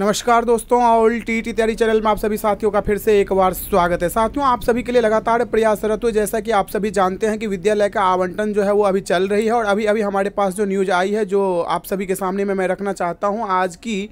नमस्कार दोस्तों all T T तैयारी चैनल में आप सभी साथियों का फिर से एक बार स्वागत है साथियों आप सभी के लिए लगातार प्रयासरत हुए जैसा कि आप सभी जानते हैं कि विद्यालय का आवंटन जो है वो अभी चल रही है और अभी अभी हमारे पास जो न्यूज़ आई है जो आप सभी के सामने में मैं रखना चाहता हूँ आज की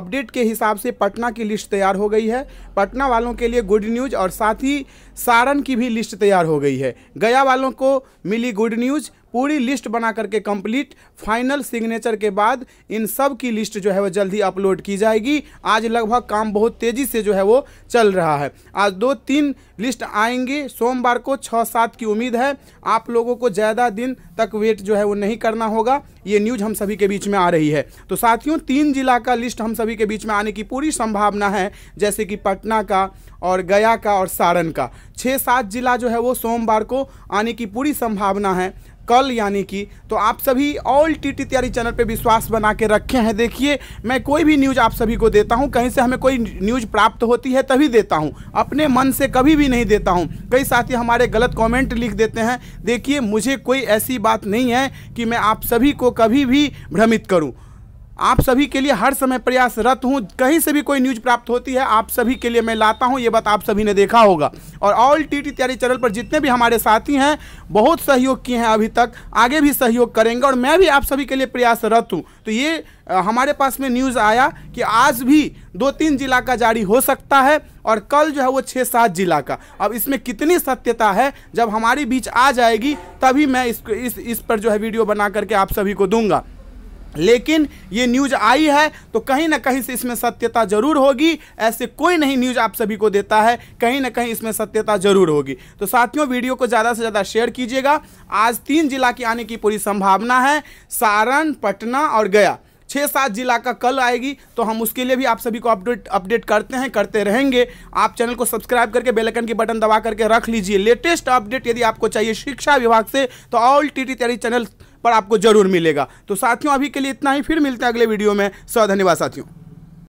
अपडेट के हिसाब से पटना की लिस्ट तैयार हो गई है पटना वालों के लिए गुड न्यूज़ और साथ ही सारण की भी लिस्ट तैयार हो गई है गया वालों को मिली गुड न्यूज़ पूरी लिस्ट बना करके कंप्लीट फाइनल सिग्नेचर के बाद इन सब की लिस्ट जो है वो जल्दी अपलोड की जाएगी आज लगभग काम बहुत तेज़ी से जो है वो चल रहा है आज दो तीन लिस्ट आएंगे सोमवार को छः सात की उम्मीद है आप लोगों को ज़्यादा दिन तक वेट जो है वो नहीं करना होगा ये न्यूज हम सभी के बीच में आ रही है तो साथियों तीन जिला का लिस्ट हम सभी के बीच में आने की पूरी संभावना है जैसे कि पटना का और गया का और सारण का छः सात जिला जो है वो सोमवार को आने की पूरी संभावना है कल यानी कि तो आप सभी ऑल टी टी तैयारी चैनल पे विश्वास बना के रखे हैं देखिए मैं कोई भी न्यूज़ आप सभी को देता हूँ कहीं से हमें कोई न्यूज़ प्राप्त होती है तभी देता हूँ अपने मन से कभी भी नहीं देता हूँ कई साथी हमारे गलत कॉमेंट लिख देते हैं देखिए मुझे कोई ऐसी बात नहीं है कि मैं आप सभी को कभी भी भ्रमित करूँ आप सभी के लिए हर समय प्रयासरत हूँ कहीं से भी कोई न्यूज प्राप्त होती है आप सभी के लिए मैं लाता हूँ ये बात आप सभी ने देखा होगा और ऑल टी टी तैयारी चैनल पर जितने भी हमारे साथी हैं बहुत सहयोग किए हैं अभी तक आगे भी सहयोग करेंगे और मैं भी आप सभी के लिए प्रयासरत हूँ तो ये हमारे पास में न्यूज़ आया कि आज भी दो तीन जिला का जारी हो सकता है और कल जो है वो छः सात जिला का अब इसमें कितनी सत्यता है जब हमारे बीच आ जाएगी तभी मैं इस इस, इस पर जो है वीडियो बना करके आप सभी को दूंगा लेकिन ये न्यूज आई है तो कहीं ना कहीं से इसमें सत्यता जरूर होगी ऐसे कोई नहीं न्यूज आप सभी को देता है कहीं ना कहीं इसमें सत्यता जरूर होगी तो साथियों वीडियो को ज़्यादा से ज़्यादा शेयर कीजिएगा आज तीन जिला की आने की पूरी संभावना है सारण पटना और गया छः सात जिला का कल आएगी तो हम उसके लिए भी आप सभी को अपडेट अपडेट करते हैं करते रहेंगे आप चैनल को सब्सक्राइब करके बेल आइकन की बटन दबा करके रख लीजिए लेटेस्ट अपडेट यदि आपको चाहिए शिक्षा विभाग से तो ऑल टी टी तैयारी चैनल पर आपको जरूर मिलेगा तो साथियों अभी के लिए इतना ही फिर मिलते हैं अगले वीडियो में सौ धन्यवाद साथियों